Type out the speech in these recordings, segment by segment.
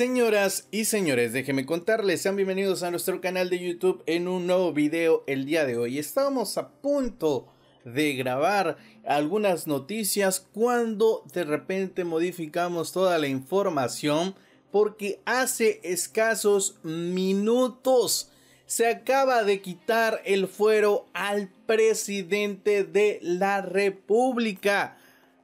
Señoras y señores, déjenme contarles, sean bienvenidos a nuestro canal de YouTube en un nuevo video el día de hoy. Estábamos a punto de grabar algunas noticias cuando de repente modificamos toda la información porque hace escasos minutos se acaba de quitar el fuero al presidente de la República.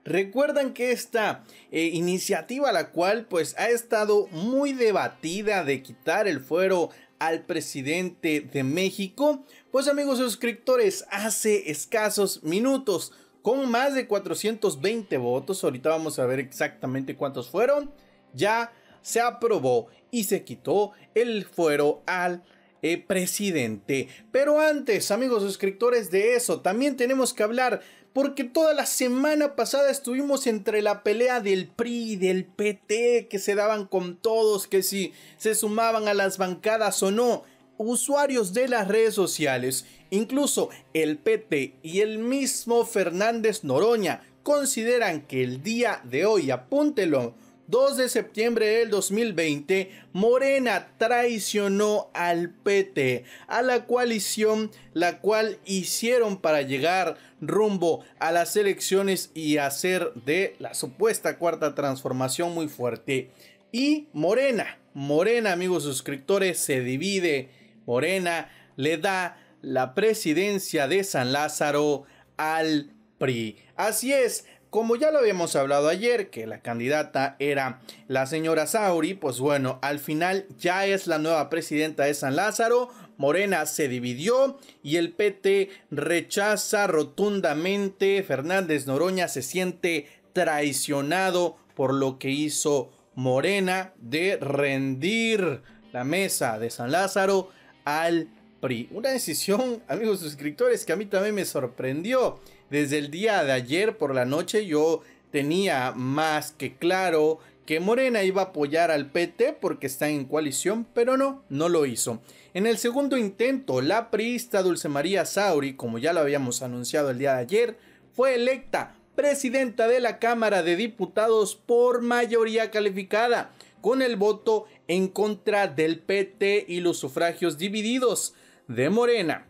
Recuerdan que esta eh, iniciativa, la cual pues ha estado muy debatida de quitar el fuero al presidente de México, pues amigos suscriptores, hace escasos minutos, con más de 420 votos, ahorita vamos a ver exactamente cuántos fueron, ya se aprobó y se quitó el fuero al eh, presidente. Pero antes, amigos suscriptores, de eso también tenemos que hablar porque toda la semana pasada estuvimos entre la pelea del PRI, y del PT, que se daban con todos, que si se sumaban a las bancadas o no, usuarios de las redes sociales, incluso el PT y el mismo Fernández Noroña, consideran que el día de hoy, apúntelo, 2 de septiembre del 2020, Morena traicionó al PT, a la coalición la cual hicieron para llegar rumbo a las elecciones y hacer de la supuesta cuarta transformación muy fuerte. Y Morena, Morena amigos suscriptores, se divide. Morena le da la presidencia de San Lázaro al PRI. Así es, como ya lo habíamos hablado ayer, que la candidata era la señora Sauri, pues bueno, al final ya es la nueva presidenta de San Lázaro, Morena se dividió y el PT rechaza rotundamente, Fernández Noroña se siente traicionado por lo que hizo Morena de rendir la mesa de San Lázaro al PRI. Una decisión, amigos suscriptores, que a mí también me sorprendió. Desde el día de ayer por la noche yo tenía más que claro que Morena iba a apoyar al PT porque está en coalición, pero no, no lo hizo. En el segundo intento, la priista Dulce María Sauri, como ya lo habíamos anunciado el día de ayer, fue electa presidenta de la Cámara de Diputados por mayoría calificada, con el voto en contra del PT y los sufragios divididos de Morena.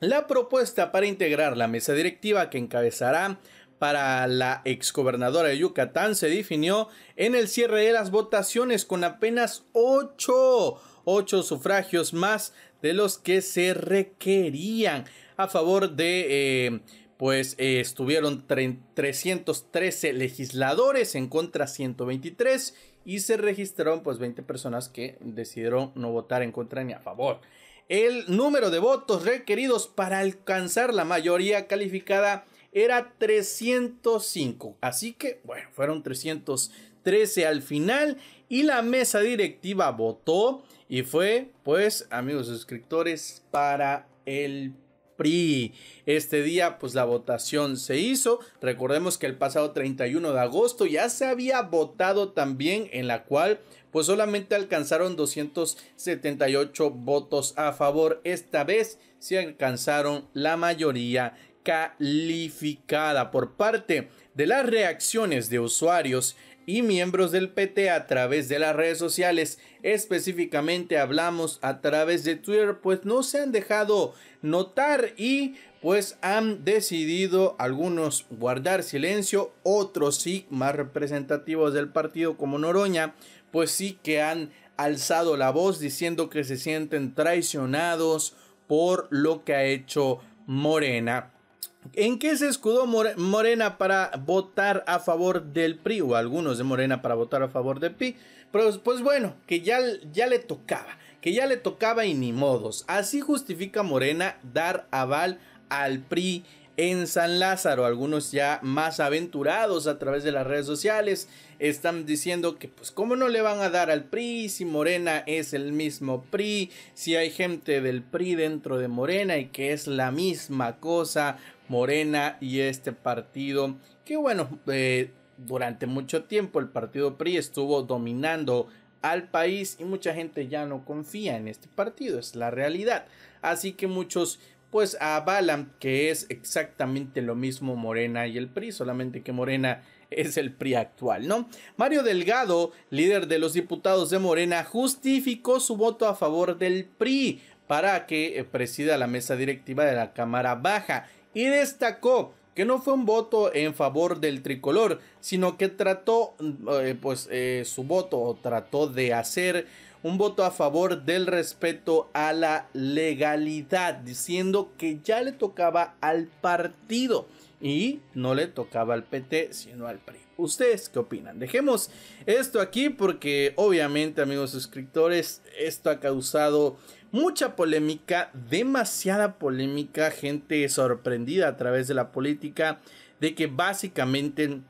La propuesta para integrar la mesa directiva que encabezará para la exgobernadora de Yucatán se definió en el cierre de las votaciones con apenas 8, 8 sufragios más de los que se requerían a favor de... Eh, pues eh, estuvieron 313 legisladores en contra 123 y se registraron pues 20 personas que decidieron no votar en contra ni a favor el número de votos requeridos para alcanzar la mayoría calificada era 305. Así que, bueno, fueron 313 al final y la mesa directiva votó y fue, pues, amigos suscriptores, para el PRI. Este día, pues la votación se hizo. Recordemos que el pasado 31 de agosto ya se había votado también en la cual pues solamente alcanzaron 278 votos a favor. Esta vez se alcanzaron la mayoría calificada por parte de las reacciones de usuarios y miembros del PT a través de las redes sociales. Específicamente hablamos a través de Twitter, pues no se han dejado notar y pues han decidido algunos guardar silencio, otros sí, más representativos del partido como Noroña, pues sí que han alzado la voz diciendo que se sienten traicionados por lo que ha hecho Morena. ¿En qué se escudó Morena para votar a favor del PRI o algunos de Morena para votar a favor del PRI? Pues, pues bueno, que ya, ya le tocaba, que ya le tocaba y ni modos. Así justifica Morena dar aval al PRI en San Lázaro. Algunos ya más aventurados a través de las redes sociales están diciendo que pues cómo no le van a dar al PRI si Morena es el mismo PRI, si hay gente del PRI dentro de Morena y que es la misma cosa Morena y este partido que bueno, eh, durante mucho tiempo el partido PRI estuvo dominando al país y mucha gente ya no confía en este partido, es la realidad. Así que muchos pues avalan que es exactamente lo mismo Morena y el PRI, solamente que Morena es el PRI actual, ¿no? Mario Delgado, líder de los diputados de Morena, justificó su voto a favor del PRI para que eh, presida la mesa directiva de la Cámara Baja y destacó que no fue un voto en favor del tricolor, sino que trató, eh, pues, eh, su voto o trató de hacer un voto a favor del respeto a la legalidad, diciendo que ya le tocaba al partido y no le tocaba al PT sino al PRI. ¿Ustedes qué opinan? Dejemos esto aquí porque obviamente amigos suscriptores esto ha causado mucha polémica, demasiada polémica, gente sorprendida a través de la política de que básicamente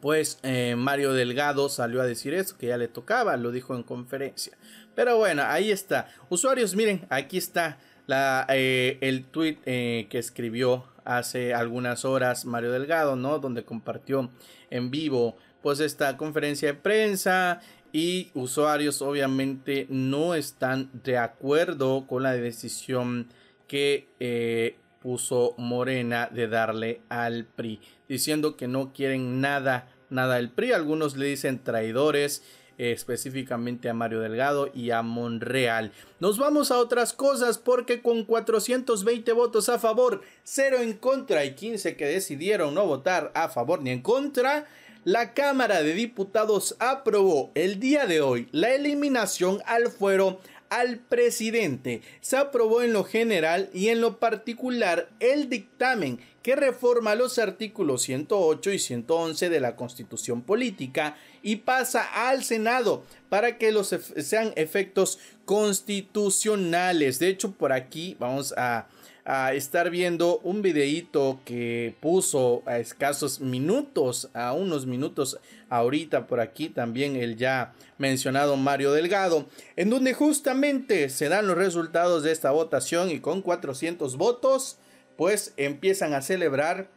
pues eh, Mario Delgado salió a decir eso, que ya le tocaba, lo dijo en conferencia. Pero bueno, ahí está. Usuarios, miren, aquí está eh, el tweet eh, que escribió hace algunas horas Mario Delgado, ¿no? Donde compartió en vivo pues esta conferencia de prensa y usuarios obviamente no están de acuerdo con la decisión que eh, puso Morena de darle al PRI, diciendo que no quieren nada, nada del PRI. Algunos le dicen traidores específicamente a Mario Delgado y a Monreal. Nos vamos a otras cosas porque con 420 votos a favor, 0 en contra y 15 que decidieron no votar a favor ni en contra, la Cámara de Diputados aprobó el día de hoy la eliminación al fuero al presidente. Se aprobó en lo general y en lo particular el dictamen que reforma los artículos 108 y 111 de la Constitución Política y pasa al Senado para que los sean efectos constitucionales. De hecho, por aquí vamos a a estar viendo un videito que puso a escasos minutos, a unos minutos ahorita por aquí también el ya mencionado Mario Delgado, en donde justamente se dan los resultados de esta votación y con 400 votos pues empiezan a celebrar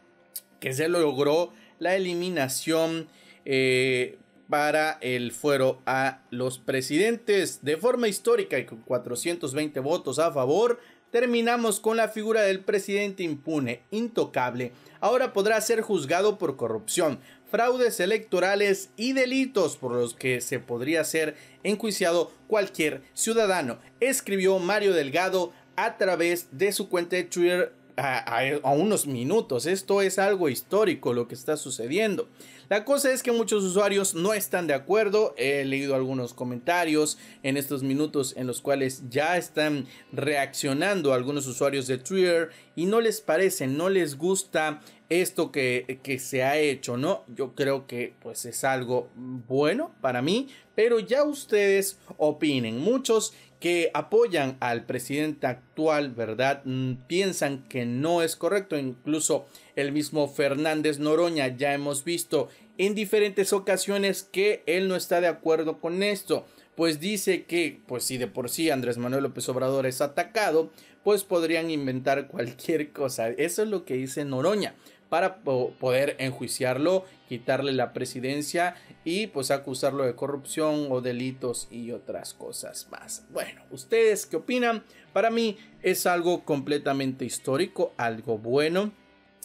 que se logró la eliminación eh, para el fuero a los presidentes. De forma histórica y con 420 votos a favor, terminamos con la figura del presidente impune, intocable. Ahora podrá ser juzgado por corrupción, fraudes electorales y delitos por los que se podría ser enjuiciado cualquier ciudadano, escribió Mario Delgado a través de su cuenta de Twitter a, unos minutos. Esto es algo histórico lo que está sucediendo. La cosa es que muchos usuarios no están de acuerdo. He leído algunos comentarios en estos minutos en los cuales ya están reaccionando algunos usuarios de Twitter y no les parece, no les gusta esto que, que, se ha hecho, ¿no? Yo creo que pues es algo bueno para mí, pero ya ustedes opinen. Muchos que apoyan al presidente actual, ¿verdad? Mm, piensan que no es correcto. Incluso el mismo Fernández Noroña ya hemos visto en diferentes ocasiones que él no está de acuerdo con esto. Pues dice que, pues si de por sí Andrés Manuel López Obrador es atacado, pues podrían inventar cualquier cosa. Eso es lo que dice Noroña para poder enjuiciarlo, quitarle la presidencia y pues acusarlo de corrupción o delitos y otras cosas más. Bueno, ¿ustedes qué opinan? Para mí es algo completamente histórico, algo bueno.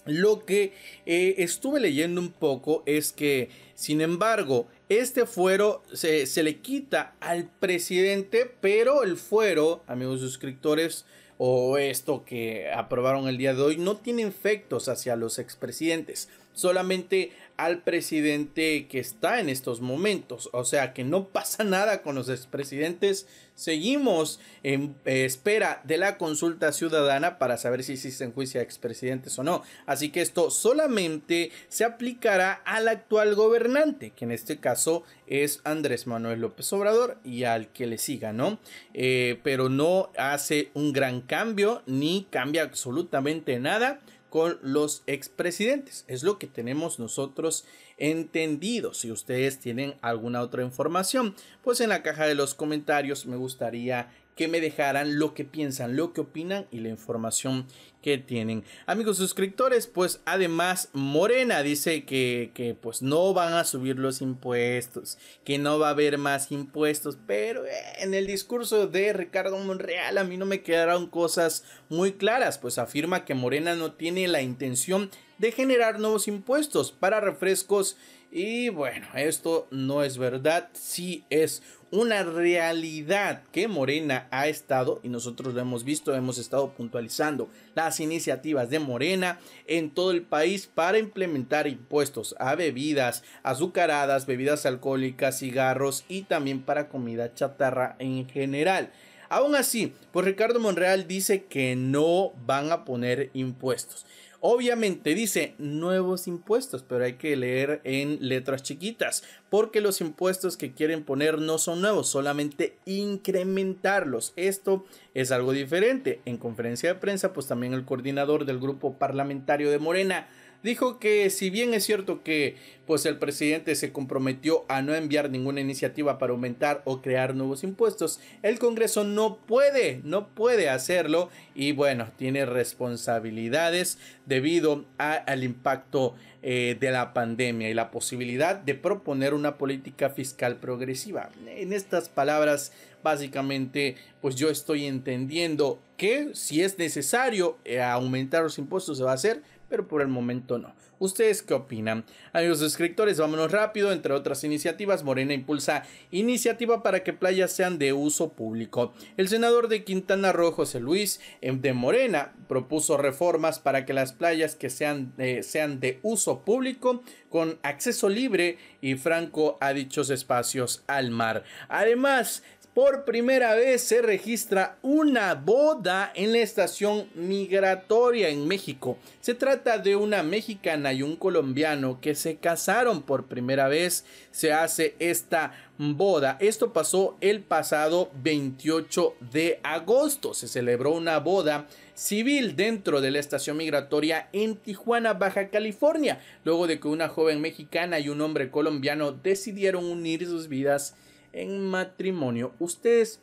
Lo que eh, estuve leyendo un poco es que, sin embargo, este fuero se, se le quita al presidente, pero el fuero, amigos suscriptores, o esto que aprobaron el día de hoy no tiene efectos hacia los expresidentes solamente al presidente que está en estos momentos. O sea que no pasa nada con los expresidentes. Seguimos en eh, espera de la consulta ciudadana para saber si existen juicio a expresidentes o no. Así que esto solamente se aplicará al actual gobernante, que en este caso es Andrés Manuel López Obrador y al que le siga, ¿no? Eh, pero no hace un gran cambio ni cambia absolutamente nada con los expresidentes. Es lo que tenemos nosotros entendido. Si ustedes tienen alguna otra información, pues en la caja de los comentarios me gustaría que me dejaran lo que piensan, lo que opinan y la información que tienen. Amigos suscriptores, pues además Morena dice que, que pues no van a subir los impuestos, que no va a haber más impuestos, pero en el discurso de Ricardo Monreal a mí no me quedaron cosas muy claras, pues afirma que Morena no tiene la intención de generar nuevos impuestos para refrescos y bueno, esto no es verdad, sí es una realidad que Morena ha estado, y nosotros lo hemos visto, hemos estado puntualizando las iniciativas de Morena en todo el país para implementar impuestos a bebidas azucaradas, bebidas alcohólicas, cigarros y también para comida chatarra en general. Aún así, pues Ricardo Monreal dice que no van a poner impuestos. Obviamente dice nuevos impuestos, pero hay que leer en letras chiquitas, porque los impuestos que quieren poner no son nuevos, solamente incrementarlos. Esto es algo diferente. En conferencia de prensa, pues también el coordinador del grupo parlamentario de Morena dijo que si bien es cierto que pues el presidente se comprometió a no enviar ninguna iniciativa para aumentar o crear nuevos impuestos, el Congreso no puede, no puede hacerlo y bueno, tiene responsabilidades debido al impacto eh, de la pandemia y la posibilidad de proponer una política fiscal progresiva. En estas palabras, básicamente, pues yo estoy entendiendo que si es necesario eh, aumentar los impuestos se va a hacer, pero por el momento no. ¿Ustedes qué opinan? Amigos descriptores, vámonos rápido. Entre otras iniciativas, Morena impulsa iniciativa para que playas sean de uso público. El senador de Quintana Roo, José Luis em, de Morena, propuso reformas para que las playas que sean, eh, sean de uso público con acceso libre y franco a dichos espacios al mar. Además, por primera vez se registra una boda en la estación migratoria en México. Se trata de una mexicana y un colombiano que se casaron por primera vez. Se hace esta boda. Esto pasó el pasado 28 de agosto. Se celebró una boda civil dentro de la estación migratoria en Tijuana, Baja California, luego de que una joven mexicana y un hombre colombiano decidieron unir sus vidas en matrimonio. Ustedes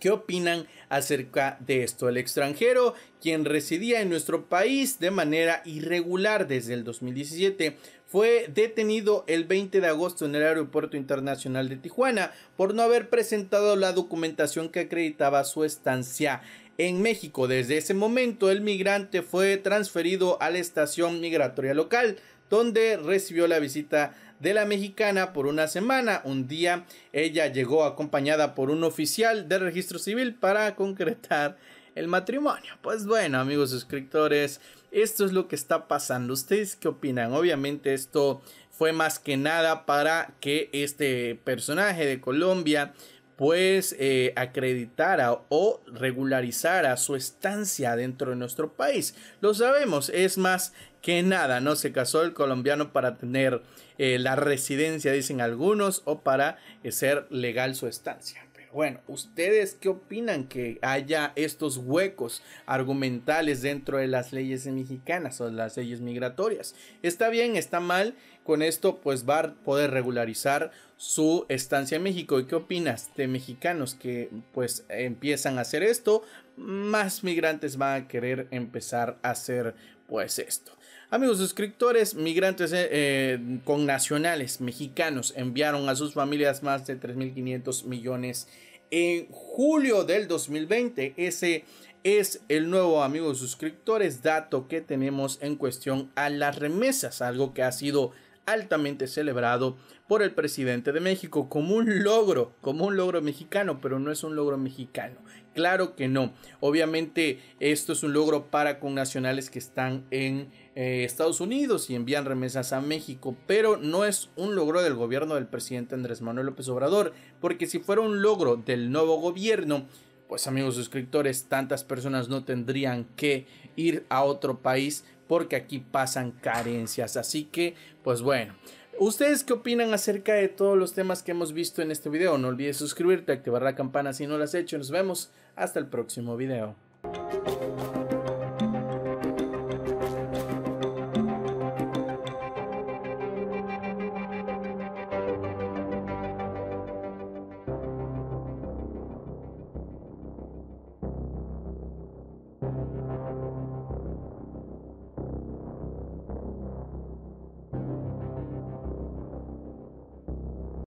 ¿Qué opinan acerca de esto? El extranjero, quien residía en nuestro país de manera irregular desde el 2017, fue detenido el 20 de agosto en el Aeropuerto Internacional de Tijuana por no haber presentado la documentación que acreditaba su estancia en México. Desde ese momento, el migrante fue transferido a la estación migratoria local donde recibió la visita de la mexicana por una semana. Un día ella llegó acompañada por un oficial de registro civil para concretar el matrimonio. Pues bueno, amigos suscriptores, esto es lo que está pasando. ¿Ustedes qué opinan? Obviamente esto fue más que nada para que este personaje de Colombia pues acreditará eh, acreditara o regularizara su estancia dentro de nuestro país. Lo sabemos, es más que nada, ¿no? Se casó el colombiano para tener eh, la residencia, dicen algunos, o para eh, ser legal su estancia. Pero bueno, ¿ustedes qué opinan que haya estos huecos argumentales dentro de las leyes mexicanas o las leyes migratorias? ¿Está bien? ¿Está mal? Con esto pues va a poder regularizar su estancia en México. ¿Y qué opinas de mexicanos que pues empiezan a hacer esto? Más migrantes van a querer empezar a hacer pues esto. Amigos suscriptores, migrantes eh, eh, con nacionales mexicanos enviaron a sus familias más de 3.500 millones en julio del 2020. Ese es el nuevo amigos suscriptores dato que tenemos en cuestión a las remesas, algo que ha sido altamente celebrado por el presidente de México como un logro, como un logro mexicano, pero no es un logro mexicano. Claro que no. Obviamente esto es un logro para con nacionales que están en eh, Estados Unidos y envían remesas a México, pero no es un logro del gobierno del presidente Andrés Manuel López Obrador, porque si fuera un logro del nuevo gobierno, pues amigos suscriptores, tantas personas no tendrían que ir a otro país porque aquí pasan carencias. Así que, pues bueno, ¿Ustedes qué opinan acerca de todos los temas que hemos visto en este video? No olvides suscribirte, activar la campana si no lo has hecho. Nos vemos hasta el próximo video.